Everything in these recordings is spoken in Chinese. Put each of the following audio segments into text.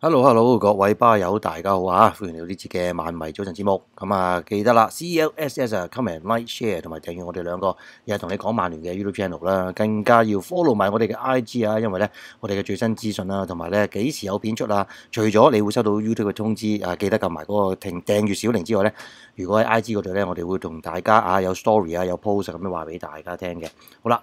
Hello，Hello，各位吧友，大家好啊！欢迎嚟到呢节嘅万迷早晨节目。咁啊，记得啦，C L S S，come m n like，share，同埋订阅我哋两个，又系同你讲曼联嘅 YouTube channel 啦。更加要 follow 埋我哋嘅 I G 啊，因为咧我哋嘅最新资讯啦，同埋咧几时有片出啊？除咗你会收到 YouTube 嘅通知啊，记得揿埋嗰个停订阅小铃之外咧，如果喺 I G 嗰度咧，我哋会同大家啊有 story 啊有 post 咁样话俾大家听嘅。好啦。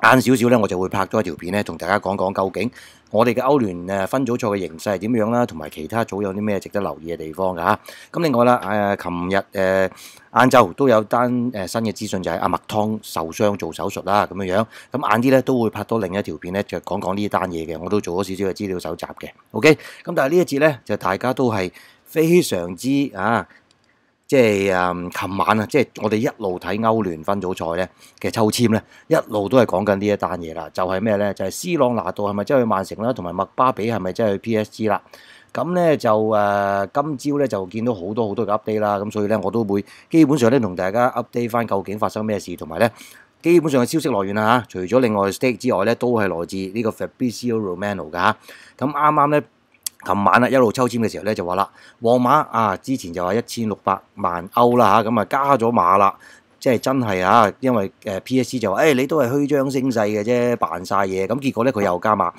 晏少少咧，我就會拍多一條片咧，同大家講講究竟我哋嘅歐聯誒分組賽嘅形勢係點樣啦，同埋其他組有啲咩值得留意嘅地方噶咁另外啦，誒，琴日誒晏晝都有單誒新嘅資訊，就係阿麥湯受傷做手術啦，咁樣樣。咁晏啲咧都會拍多另一條片咧，就講講呢單嘢嘅，我都做咗少少嘅資料搜集嘅。OK，咁但係呢一節咧就大家都係非常之啊～即係誒，琴晚啊，即係我哋一路睇歐聯分組賽咧嘅抽籤咧，一路都係講緊呢一單嘢啦。就係咩咧？就係斯朗拿度係咪真係去曼城啦？同埋麥巴比係咪真係去 P S G 啦？咁咧就誒，今朝咧就見到好多好多嘅 update 啦。咁所以咧，我都會基本上咧同大家 update 翻究竟發生咩事，同埋咧基本上嘅消息來源啊，除咗另外 state 之外咧，都係來自呢個 Fabio r Romano 噶。咁啱啱咧。琴晚啊，一路抽籤嘅時候咧，就話啦，皇馬啊，之前就話一千六百萬歐啦咁啊加咗碼啦，即系真系啊，因為 PSC 就誒你都係虛張聲勢嘅啫，扮晒嘢，咁結果咧佢又加碼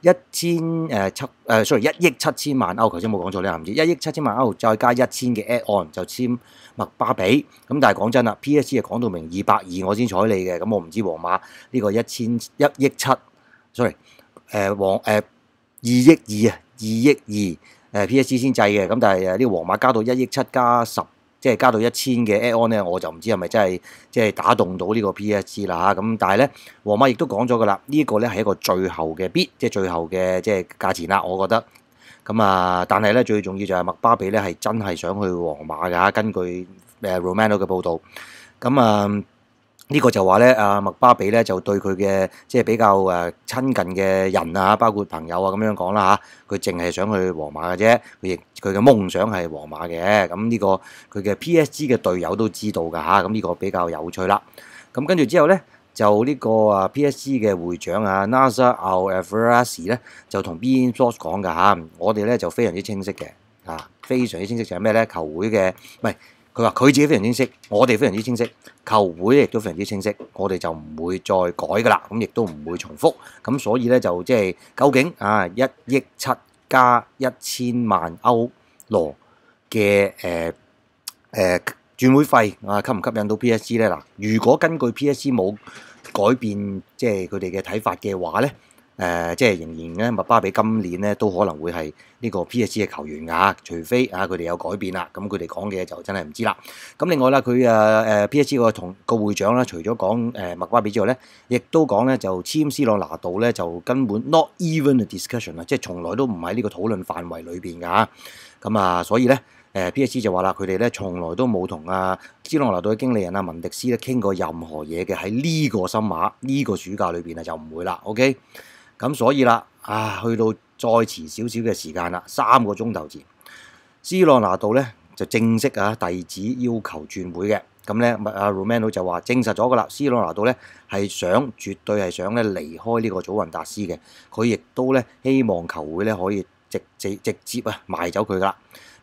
一千誒七誒，sorry 一億七千萬歐，頭先冇講錯你係唔知一億七千萬歐再加一千嘅 add on 就簽麥巴比，咁但係講真啦，PSC 啊講到明二百二我先睬你嘅，咁我唔知皇馬呢個一千一億七，sorry 誒皇誒二億二啊。二億二誒 PSC 先制嘅，咁但係誒呢個皇馬加到一億七加十，即係加到一千嘅 Alon 咧，我就唔知係咪真係即係打動到呢個 PSC 啦嚇。咁但係咧，皇馬亦都講咗噶啦，呢個咧係一個最後嘅 bid，即係最後嘅即係價錢啦。我覺得咁啊，但係咧最重要就係麥巴比咧係真係想去皇馬㗎。根據誒 Romano 嘅報導，咁啊。呢個就話咧，阿麥巴比咧就對佢嘅即係比較誒親近嘅人啊，包括朋友啊咁樣講啦嚇。佢淨係想去皇馬嘅啫，佢亦佢嘅夢想係皇馬嘅。咁呢個佢嘅 P.S.G 嘅隊友都知道噶嚇。咁呢個比較有趣啦。咁跟住之後咧，就呢個啊 P.S.G 嘅會長啊 Nasser Al Firas 咧，就同 Bianchos 講㗎嚇。我哋咧就非常之清晰嘅，啊非常之清晰就係咩咧？球會嘅唔係。佢話：佢自己非常清晰，我哋非常之清晰，球會亦都非常之清晰。我哋就唔會再改噶啦，咁亦都唔會重複。咁所以咧，就即係究竟啊，一億七加一千萬歐羅嘅誒誒轉會費啊，吸唔吸引到 PSC 咧？嗱，如果根據 PSC 冇改變，即係佢哋嘅睇法嘅話咧。誒即係仍然咧，麥巴比今年咧都可能會係呢個 PSC 嘅球員啊，除非啊佢哋有改變啦，咁佢哋講嘅就真係唔知啦。咁另外啦，佢誒誒 PSC 個同個會長啦，除咗講誒麥巴比之外咧，亦都講咧就簽斯朗拿度咧就根本 not even a discussion 啊，即係從來都唔喺呢個討論範圍裏邊㗎。咁啊，所以咧誒 PSC 就話啦，佢哋咧從來都冇同啊斯朗拿度嘅經理人啊文迪斯咧傾過任何嘢嘅喺呢個心馬呢個暑假裏邊啊就唔會啦，OK。咁所以啦，啊，去到再遲少少嘅時間啦，三個鐘頭前，斯洛拿度咧就正式啊遞子要求轉會嘅。咁咧，阿 Romano 就話證實咗㗎啦，斯洛拿度咧係想絕對係想咧離開呢個祖雲達斯嘅。佢亦都咧希望球會咧可以直直直接啊賣走佢噶啦。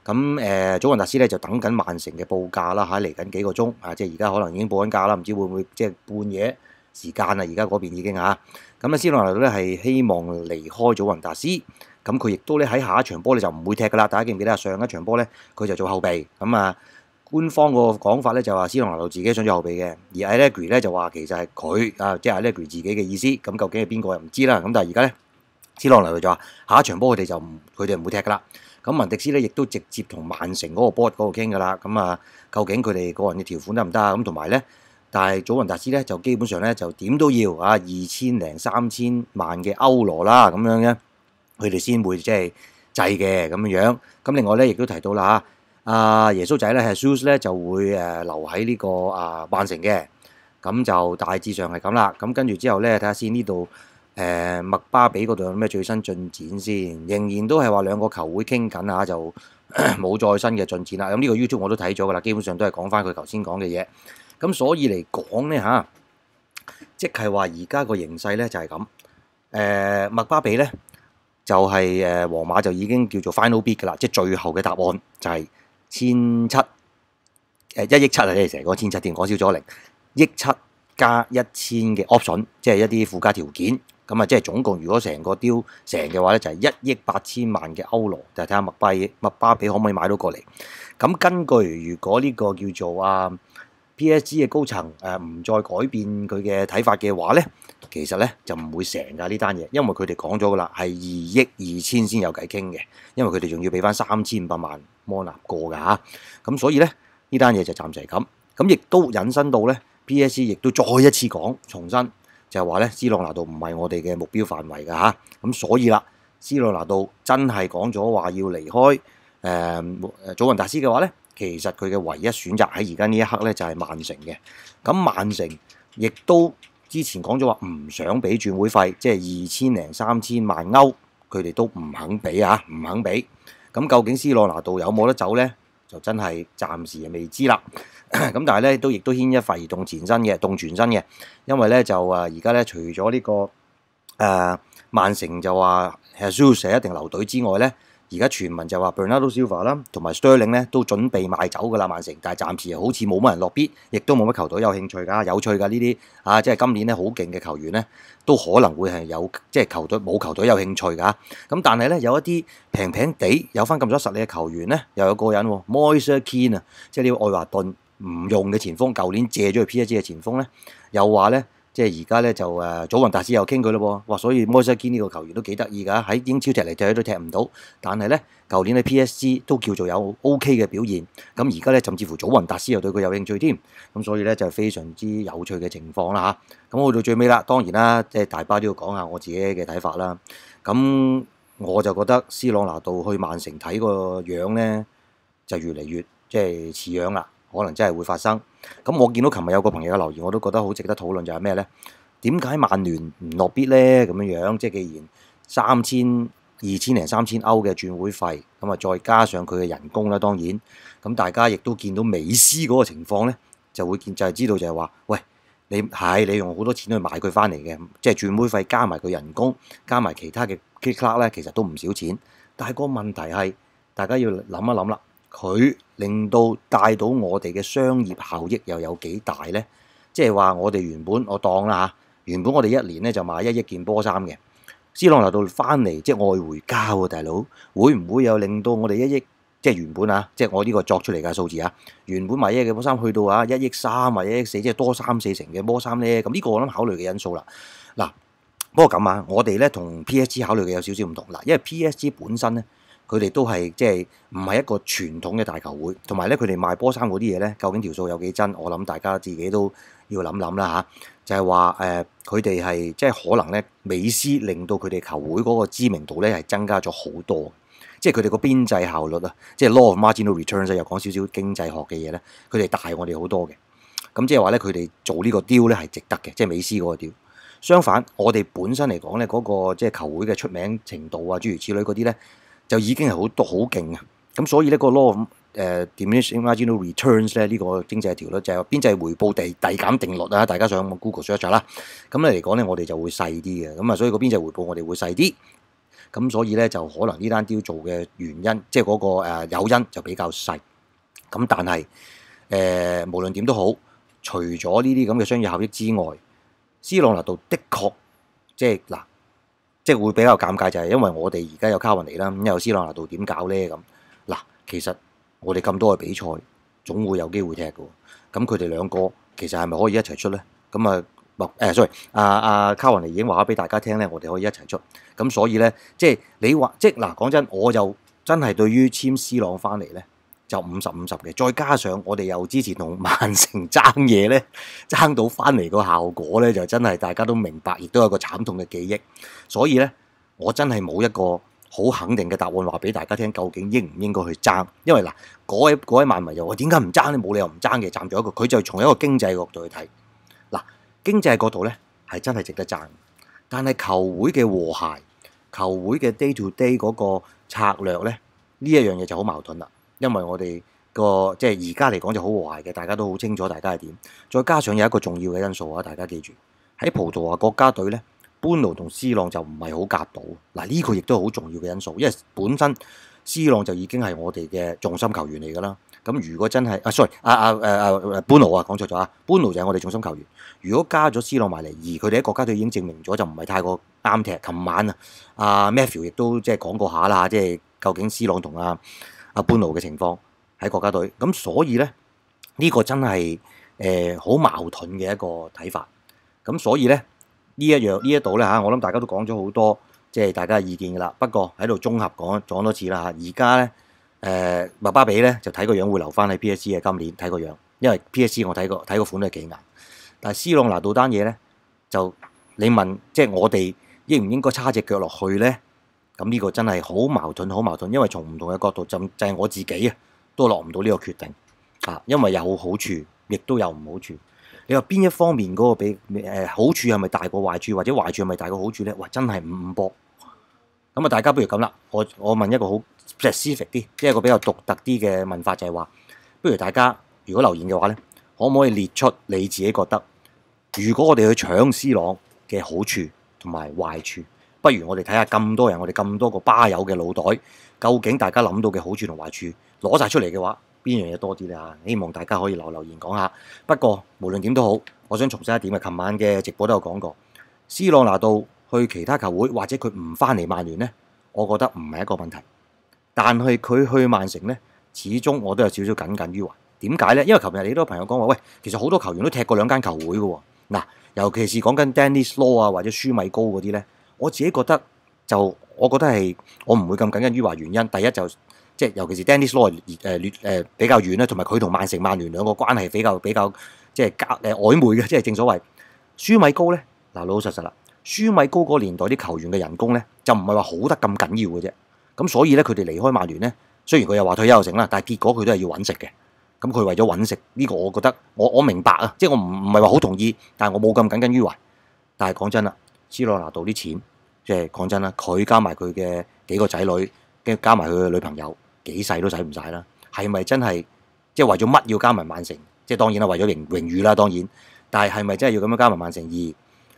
咁誒，祖雲達斯咧就等緊曼城嘅報價啦嚇，嚟緊幾個鐘啊，即係而家可能已經報緊價啦，唔知會唔會即係半夜。時間啦，而家嗰邊已經啊，咁啊，斯朗蘭度咧係希望離開祖雲達斯，咁佢亦都咧喺下一场波你就唔會踢噶啦。大家記唔記得啊？上一场波咧佢就做後備，咁啊官方個講法咧就話斯朗蘭度自己想做後備嘅，而阿勒格瑞咧就話其實係佢啊，即係阿勒格自己嘅意思。咁究竟係邊個又唔知啦？咁但係而家咧斯朗蘭度就話下一场波佢哋就佢哋唔會踢噶啦。咁文迪斯咧亦都直接同曼城嗰個 board 嗰度傾噶啦。咁啊，究竟佢哋個人嘅條款得唔得啊？咁同埋咧。但係祖雲達斯咧就基本上咧就點都要啊二千零三千萬嘅歐羅啦咁樣咧，佢哋先會即係制嘅咁樣。咁另外咧亦都提到啦嚇，阿耶穌仔咧系 s u s 咧就會誒留喺呢個啊曼城嘅。咁就大致上係咁啦。咁跟住之後咧，睇下先呢度誒麥巴比嗰度有咩最新進展先。仍然都係話兩個球會傾緊啊，就 冇再新嘅進展啦。咁呢個 YouTube 我都睇咗噶啦，基本上都係講翻佢頭先講嘅嘢。咁所以嚟講咧嚇，即係話而家個形勢咧就係咁。誒，麥巴比咧就係誒皇馬就已經叫做 final bid 噶啦，即係最後嘅答案就係千七誒一億七啊！你成個千七點講少咗零億七加一千嘅 option，即係一啲附加條件。咁啊，即係總共如果成個雕成嘅話咧，就係一億八千萬嘅歐羅。就睇下麥巴麥巴比可唔可以買到過嚟。咁根據如果呢個叫做啊～p s g 嘅高层誒唔再改變佢嘅睇法嘅話咧，其實咧就唔會成噶呢單嘢，因為佢哋講咗噶啦，係二億二千先有計傾嘅，因為佢哋仲要俾翻三千五百萬摩納過噶嚇，咁所以咧呢單嘢就暫時咁，咁亦都引申到咧 p s g 亦都再一次講，重申，就係話咧，斯朗納度唔係我哋嘅目標範圍噶嚇，咁所以啦，斯朗納度真係講咗話要離開誒祖雲達斯嘅話咧。其實佢嘅唯一選擇喺而家呢一刻咧，就係曼城嘅。咁曼城亦都之前講咗話，唔想俾轉會費，即係二千零三千萬歐，佢哋都唔肯俾啊，唔肯俾。咁究竟斯洛拿度有冇得走咧？就真係暫時未知啦。咁但係咧，都亦都牽一發而動全身嘅，動全身嘅，因為咧就誒而家咧，除咗呢個誒曼城就話係需要一定留隊之外咧。而家傳聞就話 b e r n a r d o Silva 啦，同埋 Sterling 咧都準備賣走噶啦，曼城，但係暫時好似冇乜人落 b 亦都冇乜球隊有興趣㗎，有趣㗎呢啲啊，即係今年咧好勁嘅球員咧，都可能會係有即係球隊冇球隊有興趣㗎，咁但係咧有一啲平平地有翻咁多實力嘅球員咧，又有個人 Moise k e n 啊，即係呢個愛華頓唔用嘅前鋒，舊年借咗去 P S G 嘅前鋒咧，又話咧。即係而家咧就誒，祖雲達斯又傾佢咯喎，哇！所以摩西堅呢個球員都幾得意㗎，喺英超踢嚟踢去都踢唔到，但係咧，舊年嘅 P.S.G 都叫做有 O.K. 嘅表現，咁而家咧甚至乎祖雲達斯又對佢有興趣添，咁所以咧就非常之有趣嘅情況啦嚇。咁去到最尾啦，當然啦，即係大巴都要講下我自己嘅睇法啦。咁我就覺得斯朗拿度去曼城睇個樣咧，就越嚟越即係似樣啦。可能真系會發生。咁我見到琴日有個朋友嘅留言，我都覺得好值得討論，就係咩呢？點解曼聯唔落必呢？咁樣樣，即係既然三千二千零三千歐嘅轉會費，咁啊再加上佢嘅人工啦，當然咁大家亦都見到美斯嗰個情況呢，就會見就係知道就係話，喂，你係你用好多錢去買佢翻嚟嘅，即係轉會費加埋佢人工，加埋其他嘅 k i c k b c k 咧，其實都唔少錢。但係個問題係，大家要諗一諗啦，佢。令到帶到我哋嘅商業效益又有幾大呢？即係話我哋原本我當啦嚇，原本我哋一年咧就賣一億件波衫嘅，私朗留到翻嚟即係外回交喎，大佬會唔會有令到我哋一億即係原本啊，即係我呢個作出嚟嘅數字啊，原本賣一億嘅波衫去到啊一億三或一億四，即係多三四成嘅波衫呢？咁呢個我諗考慮嘅因素啦。嗱，不過咁啊，我哋咧同 PSC 考慮嘅有少少唔同啦，因為 PSC 本身咧。佢哋都係即係唔係一個傳統嘅大球會，同埋咧佢哋賣波衫嗰啲嘢咧，究竟條數有幾真？我諗大家自己都要諗諗啦嚇。就係話誒，佢哋係即係可能咧，美斯令到佢哋球會嗰個知名度咧係增加咗好多。即係佢哋個邊際效率啊，即係 law of marginal returns 又講少少經濟學嘅嘢咧，佢哋大我哋好多嘅。咁即係話咧，佢哋做呢個雕咧係值得嘅，即係美斯嗰個雕。相反，我哋本身嚟講咧嗰個即係球會嘅出名程度啊，諸如此類嗰啲咧。就已經係好多好勁啊！咁所以咧個 law 咁誒 d i a i n i s t 到 returns 咧？呢個經濟條律就係邊際回報遞遞減定律啊！大家上 Google search 啦，咁咧嚟講咧，我哋就會細啲嘅，咁啊，所以個邊際回報我哋會細啲，咁所以咧就可能呢單雕做嘅原因，即係嗰個誒有因就比較細。咁但係誒無論點都好，除咗呢啲咁嘅商業效益之外，私朗力度的確即係嗱。即係會比較尷尬，就係因為我哋而家有卡雲尼啦，咁有斯朗拿度點搞咧咁？嗱，其實我哋咁多嘅比賽總會有機會踢嘅。咁佢哋兩個其實係咪可以一齊出咧？咁啊，唔 s o r r y 阿阿卡雲尼已經話咗俾大家聽咧，我哋可以一齊出。咁所以咧，即係你話，即係嗱，講真，我就真係對於簽斯朗翻嚟咧。就五十五十嘅，再加上我哋又之前同曼城 爭嘢咧，爭到翻嚟個效果咧，就真係大家都明白，亦都有個慘痛嘅記憶。所以咧，我真係冇一個好肯定嘅答案話俾大家聽，究竟應唔應該去爭？因為嗱，嗰位嗰位萬迷又話：點解唔爭呢？冇理由唔爭嘅，站住一個。佢就從一個經濟角度去睇。嗱，經濟角度咧係真係值得爭，但係球會嘅和諧、球會嘅 day to day 嗰個策略咧，呢一樣嘢就好矛盾啦。因為我哋個即系而家嚟講就好和諧嘅，大家都好清楚，大家係點。再加上有一個重要嘅因素啊，大家記住喺葡萄牙國家隊咧，班奴同 C 朗就唔係好夾到。嗱，呢個亦都好重要嘅因素，因為本身 C 朗就已經係我哋嘅重心球員嚟噶啦。咁如果真係啊，sorry，啊阿誒誒班奴啊，講錯咗啊，班奴就係我哋重心球員。如果加咗 C 朗埋嚟，而佢哋喺國家隊已經證明咗就唔係太過啱踢。琴晚啊，阿 Matthew 亦都即係講過下啦，即係究竟 C 朗同阿。阿半奴嘅情況喺國家隊，咁所以咧呢個真係誒好矛盾嘅一個睇法，咁所以咧呢一樣呢一度咧嚇，我諗大家都講咗好多，即係大家嘅意見㗎啦。不過喺度綜合講講多次啦嚇，而家咧誒麥巴比咧就睇個樣會留翻喺 PSC 嘅今年睇個樣，因為 PSC 我睇個睇個款都幾硬，但係 C 朗拿到單嘢咧就你問，即係我哋應唔應該叉只腳落去咧？咁呢個真係好矛盾，好矛盾，因為從唔同嘅角度，就就係我自己啊，都落唔到呢個決定啊，因為有好處，亦都有唔好處。你話邊一方面嗰個比誒好處係咪大過壞處，或者壞處係咪大過好處咧？哇，真係唔五博。咁啊，大家不如咁啦，我我問一個好 specific 啲，即係個比較獨特啲嘅問法，就係話，不如大家如果留言嘅話咧，可唔可以列出你自己覺得，如果我哋去搶 C 朗嘅好處同埋壞處？不如我哋睇下咁多人，我哋咁多個巴友嘅腦袋，究竟大家諗到嘅好處同壞處攞晒出嚟嘅話，邊樣嘢多啲咧？希望大家可以留留言講下。不過無論點都好，我想重申一點啊，琴晚嘅直播都有講過，斯朗拿度去其他球會或者佢唔翻嚟曼聯呢，我覺得唔係一個問題。但係佢去曼城呢，始終我都有少少耿耿於懷。點解呢？因為琴日你都朋友講話，喂，其實好多球員都踢過兩間球會嘅喎。嗱，尤其是講緊 Danny Law 啊或者舒米高嗰啲呢。」我自己覺得就我覺得係我唔會咁緊緊於話原因。第一就即係尤其是 Dennis Law 誒誒比較遠啦，同埋佢同曼城、曼聯兩個關係比較比較即係較誒曖昧嘅，即係正所謂舒米高咧嗱老老實實啦。舒米高個年代啲球員嘅人工咧就唔係話好得咁緊要嘅啫。咁所以咧佢哋離開曼聯咧，雖然佢又話退休成啦，但係結果佢都係要揾食嘅。咁佢為咗揾食呢個，我覺得我我明白啊，即係我唔唔係話好同意，但係我冇咁緊緊於懷。但係講真啦，斯諾拿度啲錢。即係講真啦，佢加埋佢嘅幾個仔女，跟住加埋佢嘅女朋友，幾世都使唔晒啦。係咪真係即係為咗乜要加埋曼城？即係當然啦，為咗榮榮譽啦，當然。但係係咪真係要咁樣加埋曼城二？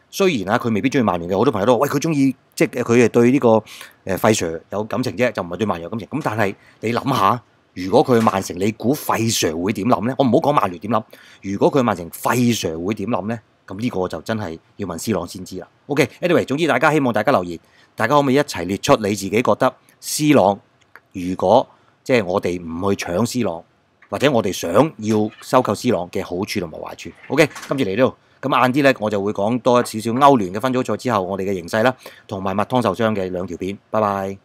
雖然啊，佢未必中意曼聯嘅，好多朋友都話：喂，佢中意即係佢係對呢個誒費 Sir 有感情啫，就唔係對曼聯有感情。咁但係你諗下，如果佢去曼城，你估費 Sir 會點諗咧？我唔好講曼聯點諗。如果佢曼城，費 Sir 會點諗咧？咁呢個就真係要問斯朗先知啦。OK，anyway，總之大家希望大家留言，大家可唔可以一齊列出你自己覺得斯朗如果即係我哋唔去搶斯朗，或者我哋想要收購斯朗嘅好處同埋壞處？OK，今次嚟呢度咁晏啲呢，我就會講多少少歐聯嘅分組賽之後我哋嘅形勢啦，同埋麥湯受傷嘅兩條片。拜拜。